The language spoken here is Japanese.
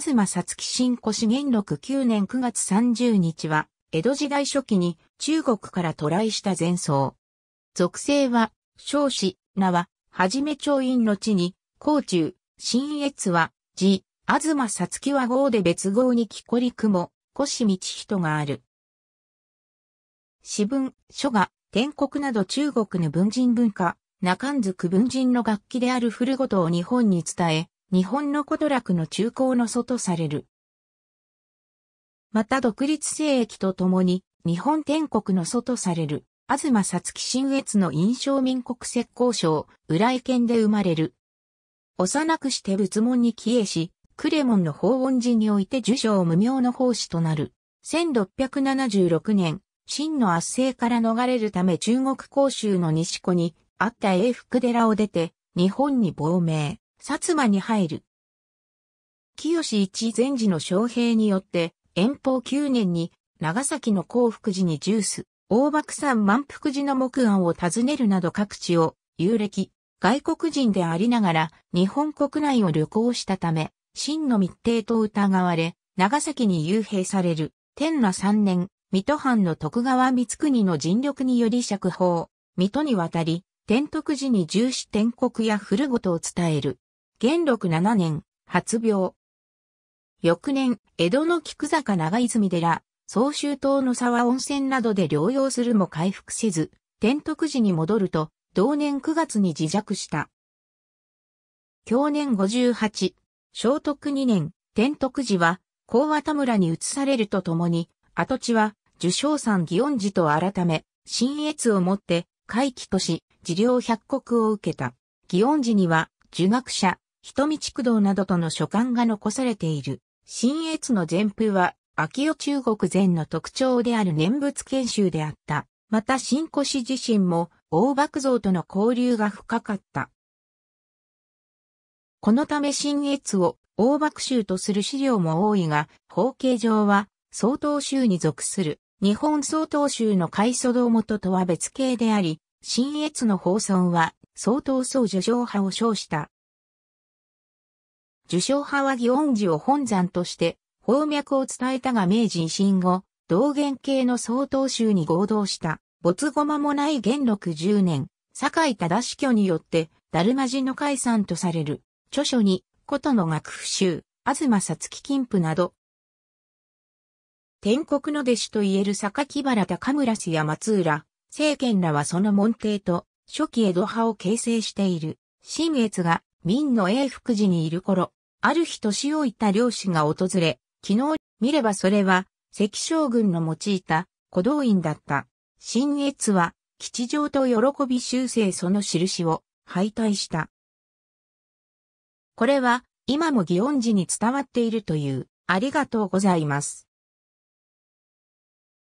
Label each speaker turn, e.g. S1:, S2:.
S1: 東さつき新古資元禄9年9月30日は、江戸時代初期に中国から渡来した禅僧。属性は、少子、名は、はじめ長院の地に、甲中、新越は、字、東さつきは号で別号に木こり雲、古道人がある。詩文、書画、天国など中国の文人文化、中んずく文人の楽器である古事を日本に伝え、日本の古都楽の中高の祖とされる。また独立聖域とともに、日本天国の祖とされる、東さつき新越の印象民国石膏省、浦井県で生まれる。幼くして仏門に帰依し、クレモンの法恩寺において受賞無名の法師となる。1676年、真の圧政から逃れるため中国広州の西湖にあった英福寺を出て、日本に亡命。薩摩に入る。清一善治の将兵によって、遠方九年に、長崎の幸福寺にジュース、大爆山満腹寺の木案を訪ねるなど各地を、遊歴、外国人でありながら、日本国内を旅行したため、真の密偵と疑われ、長崎に幽閉される、天羅三年、水戸藩の徳川光国の尽力により釈放、水戸に渡り、天徳寺に重視天国や古事を伝える。元禄七年、発病。翌年、江戸の菊坂長泉寺、総州島の沢温泉などで療養するも回復せず、天徳寺に戻ると、同年9月に自弱した。去年58、聖徳二年、天徳寺は、高和田村に移されるとともに、跡地は、受賞山祇園寺と改め、新越をもって、回帰とし、治療百国を受けた。祇園寺には、儒学者、人見築道などとの書簡が残されている。新越の全風は、秋代中国禅の特徴である念仏研修であった。また新古自身も、大幕像との交流が深かった。このため新越を大幕宗とする資料も多いが、法形上は、総統宗に属する、日本総統宗の開祖堂元とは別形であり、新越の放送は、総統宗助上派を称した受賞派は祇園寺を本山として、宝脈を伝えたが明治維新後、道元系の総統宗に合同した、没後間もない元禄十年、堺井忠死去によって、ダルマ寺の解散とされる、著書に、琴の楽譜集、東さつき金譜など、天国の弟子と言える坂木原高村氏や松浦、政権らはその門弟と、初期江戸派を形成している、新越が明の永福寺にいる頃、ある日年老いた漁師が訪れ、昨日見ればそれは、関将軍の用いた古道院だった。新越は、吉祥と喜び修正その印を敗退した。これは、今も祇園寺に伝わっているという、ありがとうございます。